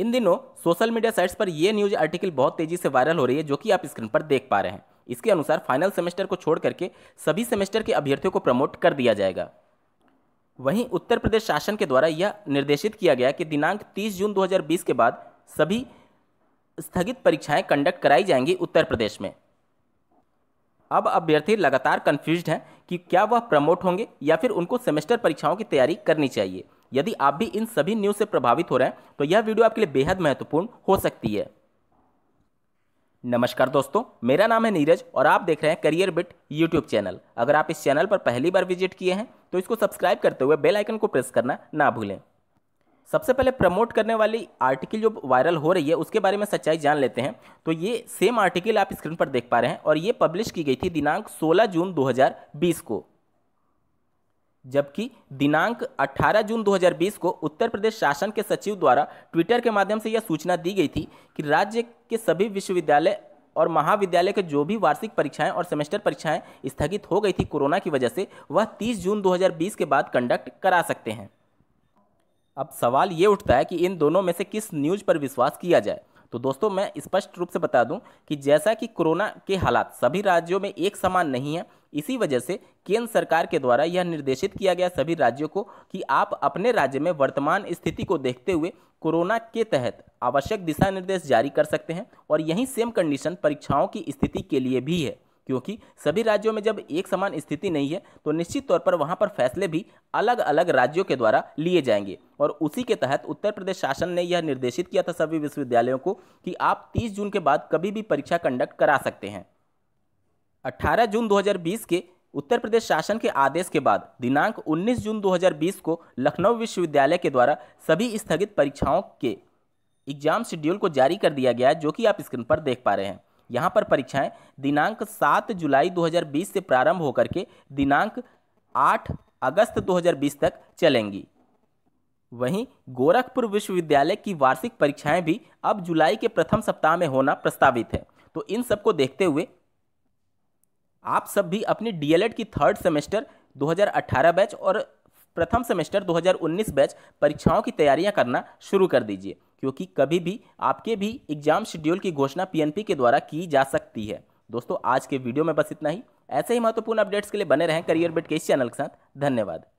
इन दिनों social media sites पर यह न्यूज आर्टिकल बहुत तेजी से वायरल हो रही है जो कि आप स्क्रीन पर देख पा रहे हैं इसके अनुसार फाइनल सेमेस्टर को छोड़ करके सभी सेमेस्टर के अभ्यर्थियों को प्रमोट कर दिया जाएगा वहीं उत्तर प्रदेश शासन के द्वारा यह निर्देशित किया गया कि दिनांक 30 जून 2020 के बाद सभी स्थगित परीक्षाएं कंडक्ट कराई जाएंगी उत्तर प्रदेश में अब अभ्यर्थी लगातार कन्फ्यूज हैं कि क्या वह प्रमोट होंगे या फिर उनको सेमेस्टर परीक्षाओं की तैयारी करनी चाहिए यदि आप भी इन सभी न्यूज़ से प्रभावित हो रहे हैं तो यह वीडियो आपके लिए बेहद महत्वपूर्ण हो सकती है नमस्कार दोस्तों मेरा नाम है नीरज और आप देख रहे हैं करियर बिट यूट्यूब चैनल अगर आप इस चैनल पर पहली बार विजिट किए हैं तो इसको सब्सक्राइब करते हुए बेल आइकन को प्रेस करना ना भूलें सबसे पहले प्रमोट करने वाली आर्टिकल जो वायरल हो रही है उसके बारे में सच्चाई जान लेते हैं तो ये सेम आर्टिकल आप स्क्रीन पर देख पा रहे हैं और ये पब्लिश की गई थी दिनांक 16 जून 2020 को जबकि दिनांक 18 जून 2020 को उत्तर प्रदेश शासन के सचिव द्वारा ट्विटर के माध्यम से यह सूचना दी गई थी कि राज्य के सभी विश्वविद्यालय और महाविद्यालय के जो भी वार्षिक परीक्षाएं और सेमेस्टर परीक्षाएं स्थगित हो गई थी कोरोना की वजह से वह 30 जून 2020 के बाद कंडक्ट करा सकते हैं अब सवाल ये उठता है कि इन दोनों में से किस न्यूज़ पर विश्वास किया जाए तो दोस्तों मैं स्पष्ट रूप से बता दूं कि जैसा कि कोरोना के हालात सभी राज्यों में एक समान नहीं है इसी वजह से केंद्र सरकार के द्वारा यह निर्देशित किया गया सभी राज्यों को कि आप अपने राज्य में वर्तमान स्थिति को देखते हुए कोरोना के तहत आवश्यक दिशा निर्देश जारी कर सकते हैं और यही सेम कंडीशन परीक्षाओं की स्थिति के लिए भी है क्योंकि सभी राज्यों में जब एक समान स्थिति नहीं है तो निश्चित तौर पर वहाँ पर फैसले भी अलग अलग राज्यों के द्वारा लिए जाएंगे और उसी के तहत उत्तर प्रदेश शासन ने यह निर्देशित किया था सभी विश्वविद्यालयों को कि आप 30 जून के बाद कभी भी परीक्षा कंडक्ट करा सकते हैं 18 जून 2020 के उत्तर प्रदेश शासन के आदेश के बाद दिनांक 19 जून 2020 को लखनऊ विश्वविद्यालय के द्वारा सभी स्थगित परीक्षाओं के एग्जाम शेड्यूल को जारी कर दिया गया है जो कि आप स्क्रीन पर देख पा रहे हैं यहाँ पर परीक्षाएं दिनांक सात जुलाई 2020 से प्रारंभ होकर के दिनांक आठ अगस्त 2020 तक चलेंगी वहीं गोरखपुर विश्वविद्यालय की वार्षिक परीक्षाएं भी अब जुलाई के प्रथम सप्ताह में होना प्रस्तावित है तो इन सबको देखते हुए आप सब भी अपनी डीएलएड की थर्ड सेमेस्टर 2018 बैच और प्रथम सेमेस्टर 2019 बैच परीक्षाओं की तैयारियां करना शुरू कर दीजिए क्योंकि कभी भी आपके भी एग्जाम शेड्यूल की घोषणा पीएनपी के द्वारा की जा सकती है दोस्तों आज के वीडियो में बस इतना ही ऐसे ही महत्वपूर्ण अपडेट्स के लिए बने रहें करियर बेट के इस चैनल के साथ धन्यवाद